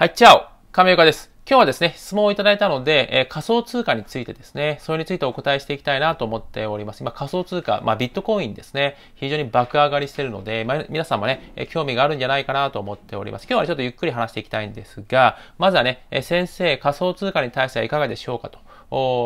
はい、チャオ亀岡です。今日はですね、質問をいただいたので、えー、仮想通貨についてですね、それについてお答えしていきたいなと思っております。今、仮想通貨、まあ、ビットコインですね、非常に爆上がりしてるので、まあ、皆さんもね、えー、興味があるんじゃないかなと思っております。今日はちょっとゆっくり話していきたいんですが、まずはね、えー、先生、仮想通貨に対してはいかがでしょうかと、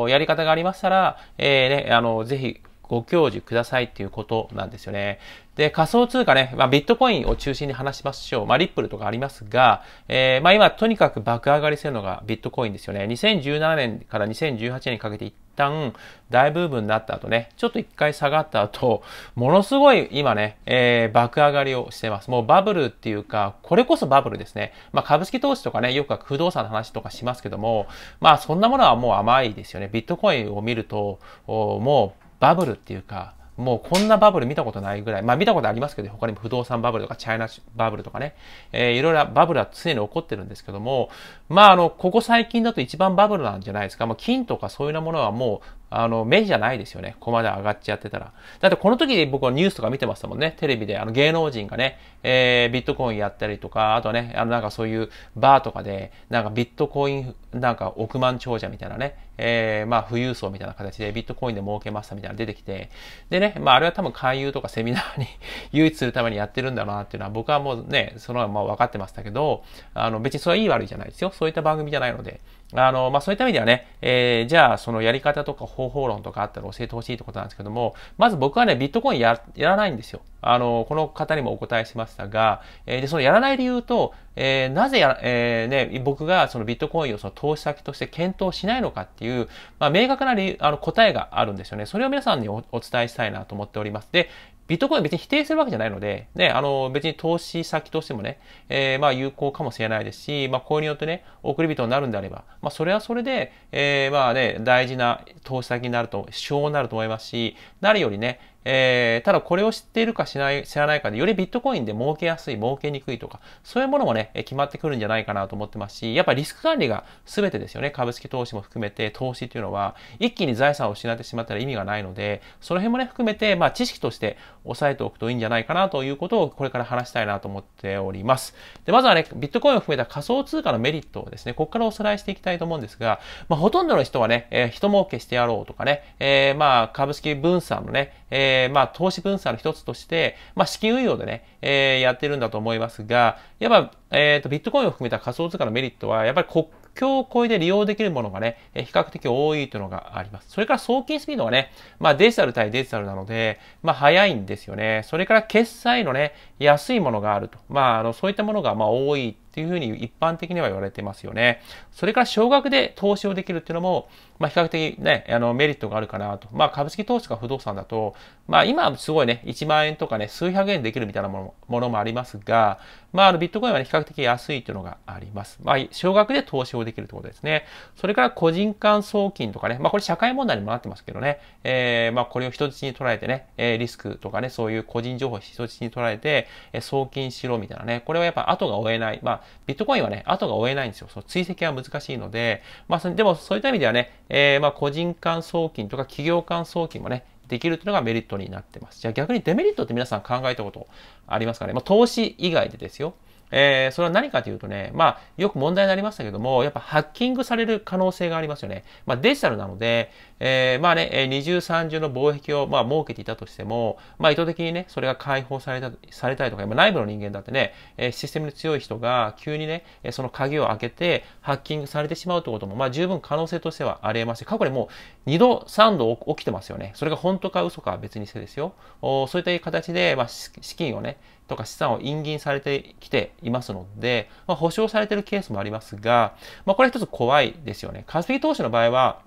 おやり方がありましたら、えー、ね、あの、ぜひ、ご教授くださいっていうことなんですよね。で、仮想通貨ね、まあ、ビットコインを中心に話しましょう。まあ、リップルとかありますが、えー、まあ、今、とにかく爆上がりするのがビットコインですよね。2017年から2018年にかけて一旦大ブームになった後ね、ちょっと一回下がった後、ものすごい今ね、えー、爆上がりをしてます。もうバブルっていうか、これこそバブルですね。まあ、株式投資とかね、よく不動産の話とかしますけども、まあ、そんなものはもう甘いですよね。ビットコインを見ると、もうバブルっていうか、もうこんなバブル見たことないぐらい、まあ見たことありますけど、他にも不動産バブルとかチャイナバブルとかね、えー、いろいろバブルは常に起こってるんですけども、まああの、ここ最近だと一番バブルなんじゃないですか。もう金とかそういうようなものはもうあの、目じゃないですよね。ここまで上がっちゃってたら。だってこの時僕はニュースとか見てましたもんね。テレビで、あの芸能人がね、えー、ビットコインやったりとか、あとね、あのなんかそういうバーとかで、なんかビットコイン、なんか億万長者みたいなね、えー、まあ富裕層みたいな形でビットコインで儲けましたみたいな出てきて、でね、まああれは多分勧誘とかセミナーに 誘致するためにやってるんだなっていうのは僕はもうね、そのまま分かってましたけど、あの別にそれはいい悪いじゃないですよ。そういった番組じゃないので。あの、まあ、そういった意味ではね、えー、じゃあ、そのやり方とか方法論とかあったら教えてほしいってことなんですけども、まず僕はね、ビットコインややらないんですよ。あの、この方にもお答えしましたが、えー、で、そのやらない理由と、えー、なぜや、えー、ね、僕がそのビットコインをその投資先として検討しないのかっていう、まあ、明確な理由あの答えがあるんですよね。それを皆さんにお伝えしたいなと思っております。で、ビットコインは別に否定するわけじゃないので、ね、あの、別に投資先としてもね、えー、まあ有効かもしれないですし、まあこれによってね、送り人になるんであれば、まあそれはそれで、えー、まあね、大事な投資先になると、主張になると思いますし、なるよりね、えー、ただこれを知っているか知ない知らないかで、よりビットコインで儲けやすい、儲けにくいとか、そういうものもね、決まってくるんじゃないかなと思ってますし、やっぱリスク管理が全てですよね。株式投資も含めて、投資っていうのは、一気に財産を失ってしまったら意味がないので、その辺もね、含めて、まあ知識として押さえておくといいんじゃないかなということを、これから話したいなと思っております。で、まずはね、ビットコインを含めた仮想通貨のメリットをですね、ここからおさらいしていきたいと思うんですが、まあほとんどの人はね、えー、人儲けしてやろうとかね、えー、まあ株式分散のね、えーえー、まあ、投資分散の一つとして、まあ、資金運用でね、えー、やってるんだと思いますが、やっぱ、えっ、ー、と、ビットコインを含めた仮想通貨のメリットは、やっぱり国境を越えて利用できるものがね、比較的多いというのがあります。それから送金スピードがね、まあデジタル対デジタルなので、まあ早いんですよね。それから決済のね、安いものがあると。まあ、あの、そういったものがまあ多いっていうふうに一般的には言われてますよね。それから少額で投資をできるっていうのも、まあ、比較的ね、あのメリットがあるかなと。まあ、株式投資か不動産だと、まあ、今すごいね、1万円とかね、数百円できるみたいなものもありますが、まあ、あのビットコインはね、比較的安いというのがあります。まあ、少額で投資をできるということですね。それから個人間送金とかね、まあ、これ社会問題にもなってますけどね、えー、まあ、これを人質に捉えてね、えー、リスクとかね、そういう個人情報を人質に捉えて、えー、送金しろみたいなね、これはやっぱ後が追えない。まあ、ビットコインはね、後が追えないんですよ。その追跡は難しいので、まあ、でもそういった意味ではね、えー、まあ個人間送金とか企業間送金もね、できるというのがメリットになってます。じゃあ逆にデメリットって皆さん考えたことありますかね、まあ、投資以外でですよ。えー、それは何かというとね、まあ、よく問題になりましたけども、やっぱハッキングされる可能性がありますよね。まあ、デジタルなので、えー、まあね、二重三重の貿易を、まあ、設けていたとしても、まあ、意図的にね、それが解放された、されたりとか、まあ、内部の人間だってね、えシステムに強い人が急にね、その鍵を開けて、ハッキングされてしまうということも、まあ、十分可能性としてはあり得ますし、過去にもう2度、3度起きてますよね。それが本当か嘘かは別にしてですよ。おそういった形で、まあ、資金をね、とか資産を隠銀されてきていますので、まあ、保証されているケースもありますが、まあ、これ一つ怖いですよね。株式投資の場合は、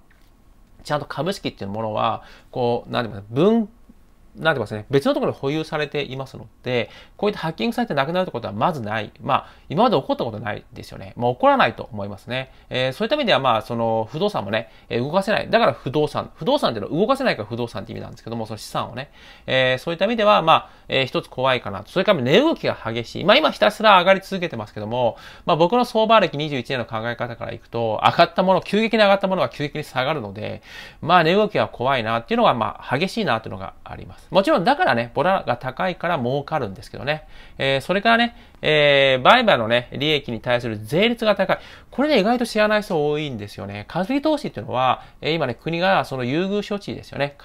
ちゃんと株式っていうものは、こう、なんていうか、分なんてますね、別のところで保有されていますので、こういったハッキングされてなくなるってことはまずない。まあ、今まで起こったことないですよね。まあ、起こらないと思いますね。えー、そういった意味では、まあ、その、不動産もね、えー、動かせない。だから不動産。不動産っていうのは動かせないから不動産って意味なんですけども、その資産をね。えー、そういった意味では、まあ、えー、一つ怖いかなそれから値動きが激しい。まあ、今ひたすら上がり続けてますけども、まあ、僕の相場歴21年の考え方からいくと、上がったもの、急激に上がったものが急激に下がるので、まあ、値動きは怖いなっていうのが、まあ、激しいなっていうのがあります。もちろんだからね、ボラが高いから儲かるんですけどね。えー、それからね、えー、売買のね、利益に対する税率が高い。これね、意外と知らない人多いんですよね。ズリ投資っていうのは、えー、今ね、国がその優遇処置ですよね。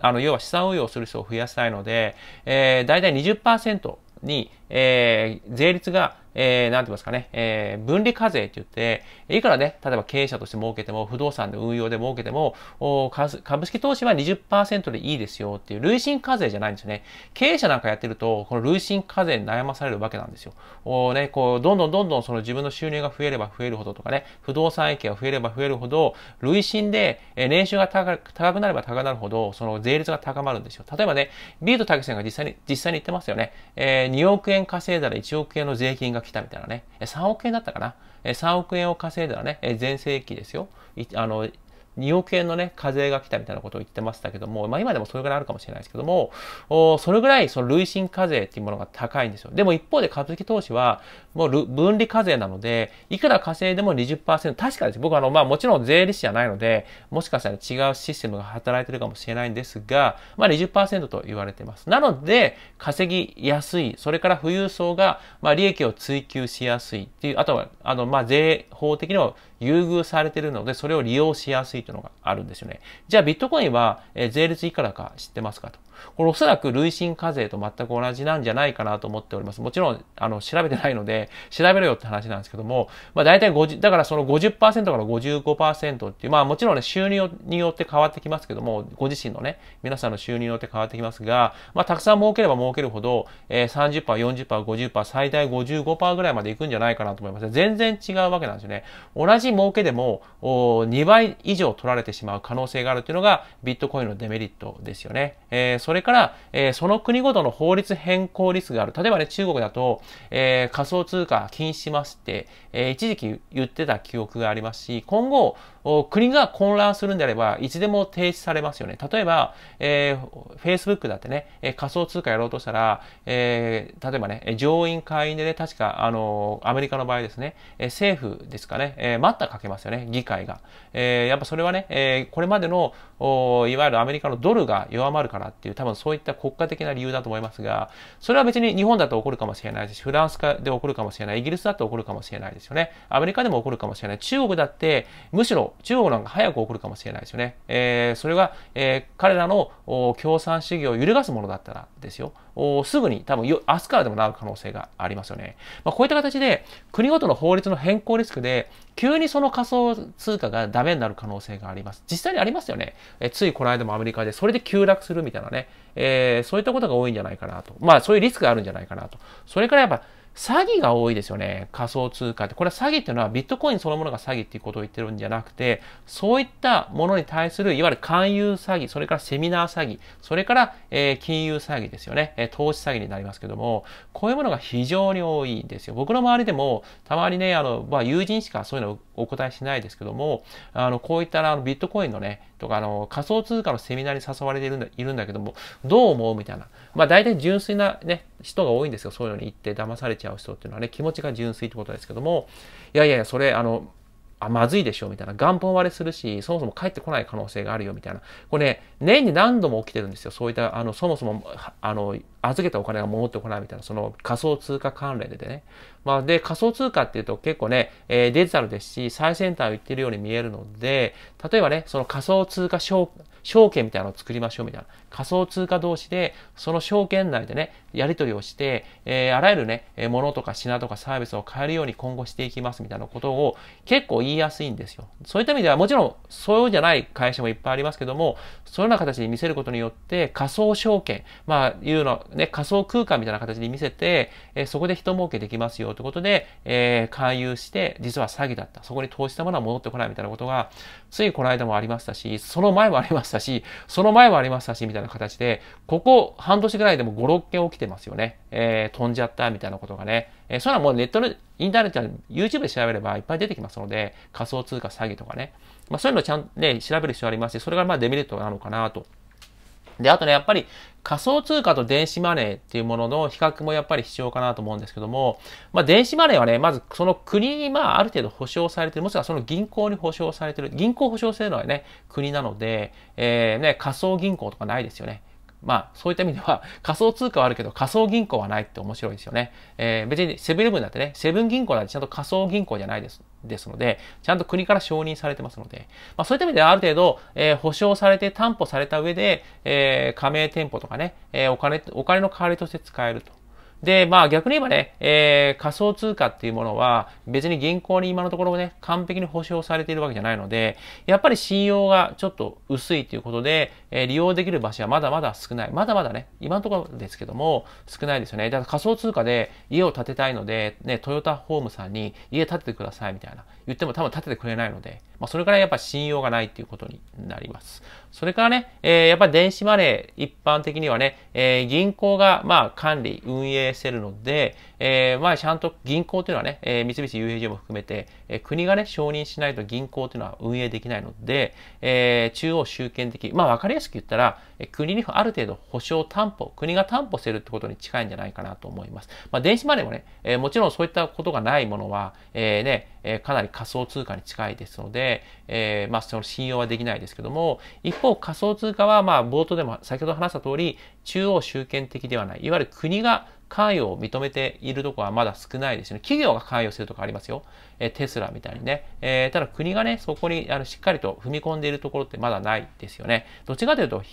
あの、要は資産運用する人を増やしたいので、えー、だいたい20%にえー、税率が、えー、なんて言いますかね、えー、分離課税って言って、いくらね、例えば経営者として儲けても、不動産で運用で儲けても、お株式投資は20%でいいですよっていう、累進課税じゃないんですよね。経営者なんかやってると、この累進課税に悩まされるわけなんですよ。おね、こう、どんどんどんどんその自分の収入が増えれば増えるほどとかね、不動産益が増えれば増えるほど、累進で、えー、年収が高高くなれば高くなるほど、その税率が高まるんですよ。例えばね、ビートたけさんが実際に、実際に言ってますよね。えー、2億円円稼いだら1億円の税金が来たみたいなね、3億円だったかな。3億円を稼いだらね、全盛期ですよ。あの、2億円のね、課税が来たみたいなことを言ってましたけども、まあ今でもそれぐらいあるかもしれないですけども、それぐらいその累進課税っていうものが高いんですよ。でも一方で株式投資は、もう分離課税なので、いくら稼いでも20%、確かです。僕あの、まあもちろん税理士じゃないので、もしかしたら違うシステムが働いてるかもしれないんですが、まあ20%と言われてます。なので、稼ぎやすい、それから富裕層が、まあ利益を追求しやすいっていう、あとは、あの、まあ税法的にも優遇されてるので、それを利用しやすいというのがあるんですよね。じゃあビットコインは、え税率いくらか知ってますかと。これおそらく累進課税と全く同じなんじゃないかなと思っております。もちろん、あの、調べてないので、調べろよって話なんですけども、まあ大体50、だからその50%から55%っていう、まあもちろんね、収入によって変わってきますけども、ご自身のね、皆さんの収入によって変わってきますが、まあたくさん儲ければ儲けるほど、えー、30%、40%、50%、最大55%ぐらいまでいくんじゃないかなと思います。全然違うわけなんですよね。同じ儲けでも2倍以上取られてしまう可能性があるというのがビットコインのデメリットですよね。えー、それから、えー、その国ごとの法律変更率がある。例えばね、中国だと、えー、仮想通貨禁止しますって、え一時期言ってた記憶がありますし、今後、国が混乱するんであれば、いつでも停止されますよね。例えば、えー、Facebook だってね、え仮想通貨やろうとしたら、えー、例えばね、上院下院でね、確か、あのー、アメリカの場合ですね、え政府ですかね、え待ったかけますよね、議会が。えやっぱそれはね、えこれまでの、いわゆるアメリカのドルが弱まるからっていう、多分そういった国家的な理由だと思いますが、それは別に日本だと起こるかもしれないし、フランスで起こるかもしれない、イギリスだと起こるかもしれないですよね。アメリカでも起こるかもしれない。中国だって、むしろ中国なんか早く起こるかもしれないですよね。えー、それが、えー、彼らの共産主義を揺るがすものだったらですよ。すぐに多分よ、明日からでもなる可能性がありますよね。まあ、こういった形で、国ごとの法律の変更リスクで、急にその仮想通貨がダメになる可能性があります。実際にありますよね。えついこの間もアメリカで、それで急落するみたいなね、えー、そういったことが多いんじゃないかなと。まあ、そういうリスクがあるんじゃないかなと。それからやっぱ、詐欺が多いですよね。仮想通貨って。これは詐欺っていうのはビットコインそのものが詐欺っていうことを言ってるんじゃなくて、そういったものに対する、いわゆる勧誘詐欺、それからセミナー詐欺、それから、えー、金融詐欺ですよね、えー、投資詐欺になりますけども、こういうものが非常に多いんですよ。僕の周りでも、たまにね、あの、まあ、友人しかそういうのをお答えしないですけども、あの、こういったあのビットコインのね、とか、あの、仮想通貨のセミナーに誘われているんだいるんだけども、どう思うみたいな。まあ、大体純粋なね、人が多いんですよ。そういうのに行って騙されちゃう人っていうのはね、気持ちが純粋ってことですけども、いやいやいや、それ、あの、あ、まずいでしょ、みたいな。元本割れするし、そもそも帰ってこない可能性があるよ、みたいな。これね、年に何度も起きてるんですよ。そういった、あの、そもそも、あの、預けたお金が戻ってこないみたいな、その仮想通貨関連でね。まあ、で、仮想通貨っていうと結構ね、えー、デジタルですし、最先端を言ってるように見えるので、例えばね、その仮想通貨証、証券みたいなのを作りましょうみたいな。仮想通貨同士で、その証券内でね、やり取りをして、えー、あらゆるね、物とか品とかサービスを買えるように今後していきますみたいなことを結構言いやすいんですよ。そういった意味では、もちろんそうじゃない会社もいっぱいありますけども、そのような形に見せることによって仮想証券、まあ、いうの、ね、仮想空間みたいな形に見せて、えー、そこで人儲けできますよということで、えー、勧誘して、実は詐欺だった。そこに投資したものは戻ってこないみたいなことが、ついこの間もありましたし、その前もありましたしその前もありましたし、みたいな形で、ここ半年ぐらいでも5、6件起きてますよね。えー、飛んじゃった、みたいなことがね。えー、それはもうネットの、インターネットや YouTube で調べればいっぱい出てきますので、仮想通貨詐欺とかね。まあ、そういうのをちゃんとね、調べる必要ありますし、それがまあデメリットなのかなと。で、あとね、やっぱり仮想通貨と電子マネーっていうものの比較もやっぱり必要かなと思うんですけども、まあ、電子マネーはね、まずその国にまあある程度保証されてる、もしくはその銀行に保証されてる、銀行保証しるのはね、国なので、えー、ね、仮想銀行とかないですよね。まあ、そういった意味では仮想通貨はあるけど仮想銀行はないって面白いですよね。えー、別にセブンイレブンだってね、セブン銀行なんてちゃんと仮想銀行じゃないですですので、ちゃんと国から承認されてますので、まあ、そういった意味ではある程度、えー、保証されて担保された上で、えー、加盟店舗とかね、えー、お金、お金の代わりとして使えると。で、まあ逆に言えばね、えー、仮想通貨っていうものは別に銀行に今のところね、完璧に保証されているわけじゃないので、やっぱり信用がちょっと薄いっていうことで、えー、利用できる場所はまだまだ少ない。まだまだね、今のところですけども、少ないですよね。だから仮想通貨で家を建てたいので、ね、トヨタホームさんに家建ててくださいみたいな言っても多分建ててくれないので、まあそれからやっぱ信用がないっていうことになります。それからね、えー、やっぱり電子マネー、一般的にはね、えー、銀行が、まあ、管理、運営してるので、えー、まあ、ちゃんと銀行というのはね、え三菱 u a g も含めて、え国がね、承認しないと銀行というのは運営できないので、え中央集権的、まあ、わかりやすく言ったら、え国にある程度保証担保、国が担保するってことに近いんじゃないかなと思います。まあ、電子マネーもね、えもちろんそういったことがないものは、えね、えー、かなり仮想通貨に近いですので、えー、まあ、その信用はできないですけども、一方仮想通貨は、まあ、冒頭でも先ほど話した通り、中央集権的ではない、いわゆる国が関与を認めているところはまだ少ないですね。企業が関与するところありますよ。えー、テスラみたいにね。えー、ただ国がね、そこにあのしっかりと踏み込んでいるところってまだないですよね。どっちかというと、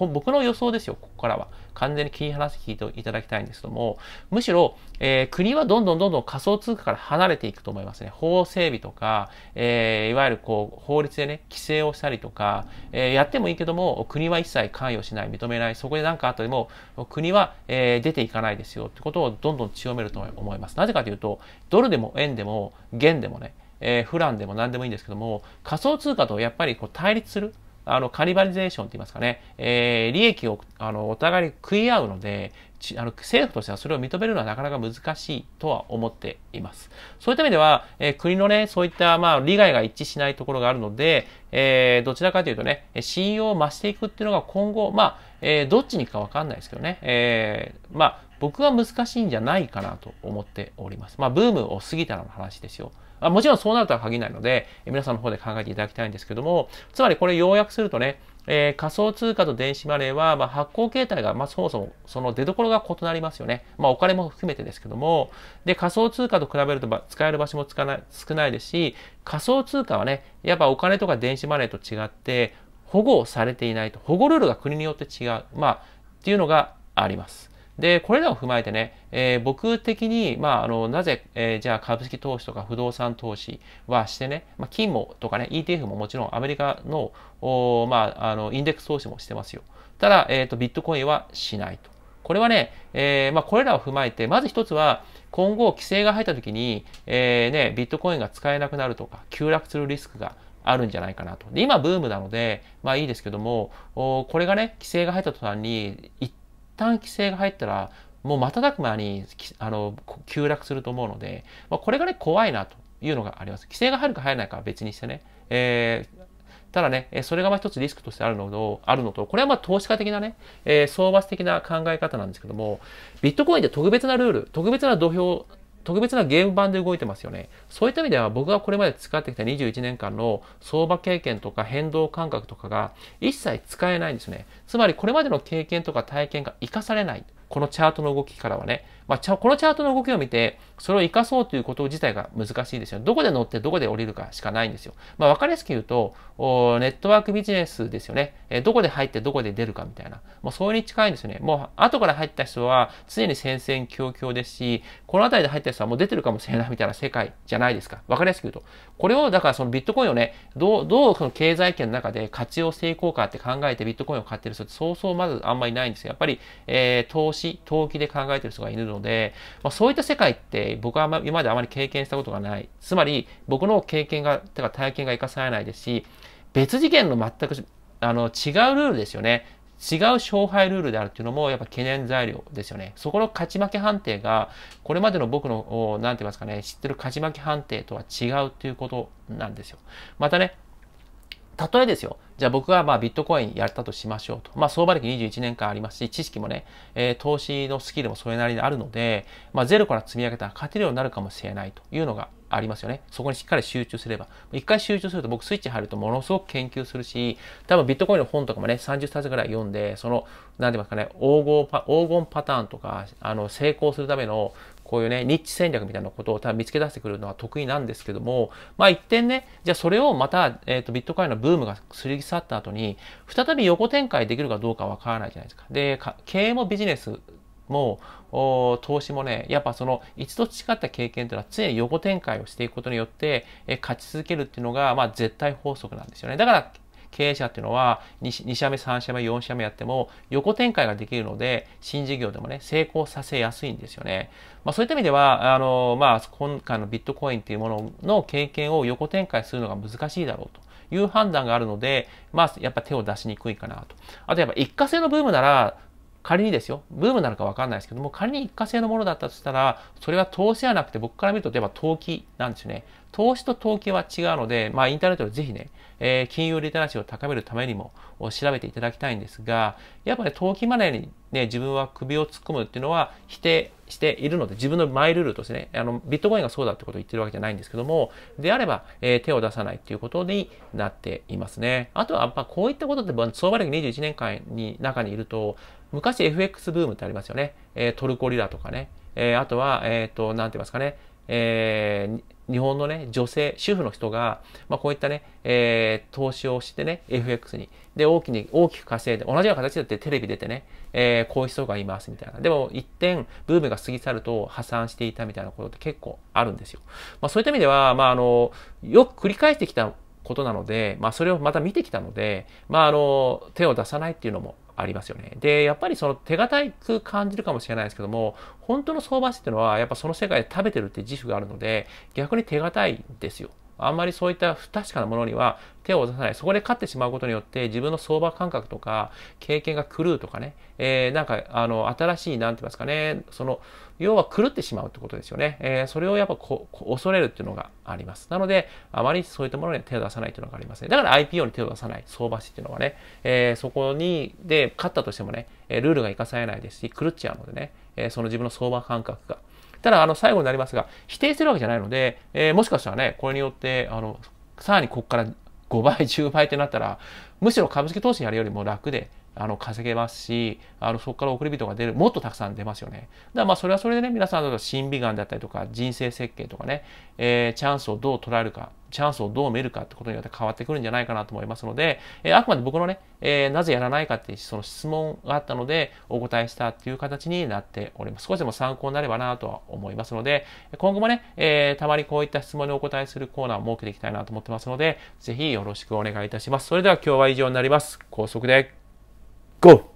僕の予想ですよ、ここからは。完全に切り離して聞いていただきたいんですけども、むしろ、えー、国はどんどんどんどん仮想通貨から離れていくと思いますね。法整備とか、えー、いわゆるこう、法律でね、規制をしたりとか、えー、やってもいいけども、国は一切関与しない、認めない、そこで何かあっても、国は、えー、出ていかないですよってことをどんどん強めると思います。なぜかというと、ドルでも円でも、元でもね、えー、フランでも何でもいいんですけども、仮想通貨とやっぱりこう対立する、あの、カニバリゼーションって言いますかね、えー、利益を、あの、お互いに食い合うので、あの政府としてはそれを認めるのはなかなか難しいとは思っています。そういった意味では、えー、国のね、そういったまあ利害が一致しないところがあるので、えー、どちらかというとね、信用を増していくっていうのが今後、まあ、えー、どっちにかわかんないですけどね、えー、まあ、僕は難しいんじゃないかなと思っております。まあ、ブームを過ぎたらの話ですよ。あもちろんそうなるとは限らないので、皆さんの方で考えていただきたいんですけども、つまりこれ要約するとね、えー、仮想通貨と電子マネーは、まあ、発行形態が、まあ、そもそもその出所が異なりますよね。まあ、お金も含めてですけども、で、仮想通貨と比べると使える場所もつかない少ないですし、仮想通貨はね、やっぱお金とか電子マネーと違って、保護されていないと、保護ルールが国によって違う、まあ、っていうのがあります。で、これらを踏まえてね、えー、僕的に、まあ、あの、なぜ、えー、じゃあ株式投資とか不動産投資はしてね、まあ、金もとかね、ETF ももちろんアメリカの、おまあ、あの、インデックス投資もしてますよ。ただ、えっ、ー、と、ビットコインはしないと。これはね、えー、まあ、これらを踏まえて、まず一つは、今後規制が入った時に、えー、ね、ビットコインが使えなくなるとか、急落するリスクがあるんじゃないかなと。で、今ブームなので、まあいいですけども、おこれがね、規制が入った途端に一旦規制が入ったら、もう瞬く間にあの急落すると思うので、まあ、これがね、怖いなというのがあります。規制が入るか入らないかは別にしてね。えー、ただね、それがまあ一つリスクとしてあるのと、あるのと、これはまあ投資家的なね、えー、相場的な考え方なんですけども、ビットコインって特別なルール、特別な土俵特別なゲーム版で動いてますよね。そういった意味では僕がこれまで使ってきた21年間の相場経験とか変動感覚とかが一切使えないんですね。つまりこれまでの経験とか体験が活かされない。このチャートの動きからはね。まあ、このチャートの動きを見て、それを活かそうということ自体が難しいですよ。どこで乗ってどこで降りるかしかないんですよ。まあ、わかりやすく言うと、ネットワークビジネスですよね。えー、どこで入ってどこで出るかみたいな。もうそれに近いんですよね。もう後から入った人は常に戦々恐々ですし、この辺りで入った人はもう出てるかもしれないみたいな世界じゃないですか。わかりやすく言うと。これを、だからそのビットコインをね、どう、どうその経済圏の中で活用していこうかって考えてビットコインを買ってる人ってそうそうまずあんまりないんですよ。やっぱり、えー、投資、投機で考えてる人がいるのので、まあ、そういった世界って僕は今まであまり経験したことがない。つまり僕の経験が、てか体験が生かされないですし、別次元の全くあの違うルールですよね。違う勝敗ルールであるっていうのもやっぱ懸念材料ですよね。そこの勝ち負け判定が、これまでの僕の、何て言いますかね、知ってる勝ち負け判定とは違うっていうことなんですよ。またね、例えですよ。じゃあ僕がまあビットコインやったとしましょうと。まあ相場歴21年間ありますし、知識もね、えー、投資のスキルもそれなりにあるので、まあゼロから積み上げたら勝てるようになるかもしれないというのがありますよね。そこにしっかり集中すれば。一回集中すると僕スイッチ入るとものすごく研究するし、多分ビットコインの本とかもね、30冊ぐらい読んで、その、なんて言いますかね、黄金パ黄金パターンとか、あの、成功するためのこういうね、ニッチ戦略みたいなことを多分見つけ出してくるのは得意なんですけども、まあ一点ね、じゃあそれをまた、えっ、ー、と、ビットコインのブームが過ぎ去った後に、再び横展開できるかどうかわからないじゃないですか。で、経営もビジネスも投資もね、やっぱその一度培った経験というのは常に横展開をしていくことによって、え勝ち続けるっていうのが、まあ、絶対法則なんですよね。だから経営者っていうのは2、2社目、3社目、4社目やっても横展開ができるので、新事業でもね、成功させやすいんですよね。まあそういった意味では、あの、まあ今回のビットコインっていうものの経験を横展開するのが難しいだろうと。いう判断があるので、まあ、やっぱ手を出しにくいかなと。あと、やっぱ一過性のブームなら、仮にですよ、ブームなのかわかんないですけども、仮に一過性のものだったとしたら、それは投資じゃなくて僕から見ると、例えば投機なんですよね。投資と投機は違うので、まあインターネットでぜひね、えー、金融リテラシーを高めるためにも調べていただきたいんですが、やっぱり、ね、投機マネーにね、自分は首を突っ込むっていうのは否定しているので、自分のマイルールとしてね、あの、ビットコインがそうだってことを言ってるわけじゃないんですけども、であれば、えー、手を出さないっていうことになっていますね。あとは、まあ、こういったことって、相場歴21年間に、中にいると、昔 FX ブームってありますよね。えー、トルコリラとかね。えー、あとは、えっ、ー、と、なんて言いますかね。えー、日本のね、女性、主婦の人が、まあ、こういったね、えー、投資をしてね、FX に。で、大きに、大きく稼いで、同じような形だってテレビ出てね、えー、こういう人がいます、みたいな。でも、一点、ブームが過ぎ去ると破産していたみたいなことって結構あるんですよ。まあ、そういった意味では、まあ、あの、よく繰り返してきたことなので、まあ、それをまた見てきたので、まあ、あの、手を出さないっていうのもありますよね。で、やっぱりその手堅く感じるかもしれないですけども、本当の相場師っていうのは、やっぱその世界で食べてるって自負があるので、逆に手堅いですよ。あんまりそういった不確かなものには手を出さない。そこで勝ってしまうことによって、自分の相場感覚とか、経験が狂うとかね、えー、なんか、あの、新しい、なんて言いますかね、その、要は狂ってしまうってことですよね。えー、それをやっぱこ恐れるっていうのがあります。なので、あまりそういったものに手を出さないというのがありますね。だから IPO に手を出さない、相場師っていうのはね、えー、そこに、で、勝ったとしてもね、ルールが生かされないですし、狂っちゃうのでね、えその自分の相場感覚が。ただ、あの、最後になりますが、否定するわけじゃないので、えー、もしかしたらね、これによって、あの、さらにここから5倍、10倍ってなったら、むしろ株式投資やるよりも楽で、あの稼げますし、あのそこから送り人が出る、もっとたくさん出ますよね。だからまあそれはそれでね、皆さんの審美眼だったりとか、人生設計とかね、えー、チャンスをどう捉えるか、チャンスをどう見るかってことによって変わってくるんじゃないかなと思いますので、えー、あくまで僕のね、えー、なぜやらないかっていうその質問があったので、お答えしたっていう形になっております。少しでも参考になればなとは思いますので、今後もね、えー、たまにこういった質問にお答えするコーナーを設けていきたいなと思ってますので、ぜひよろしくお願いいたします。それでは今日は以上になります。高速で。Go.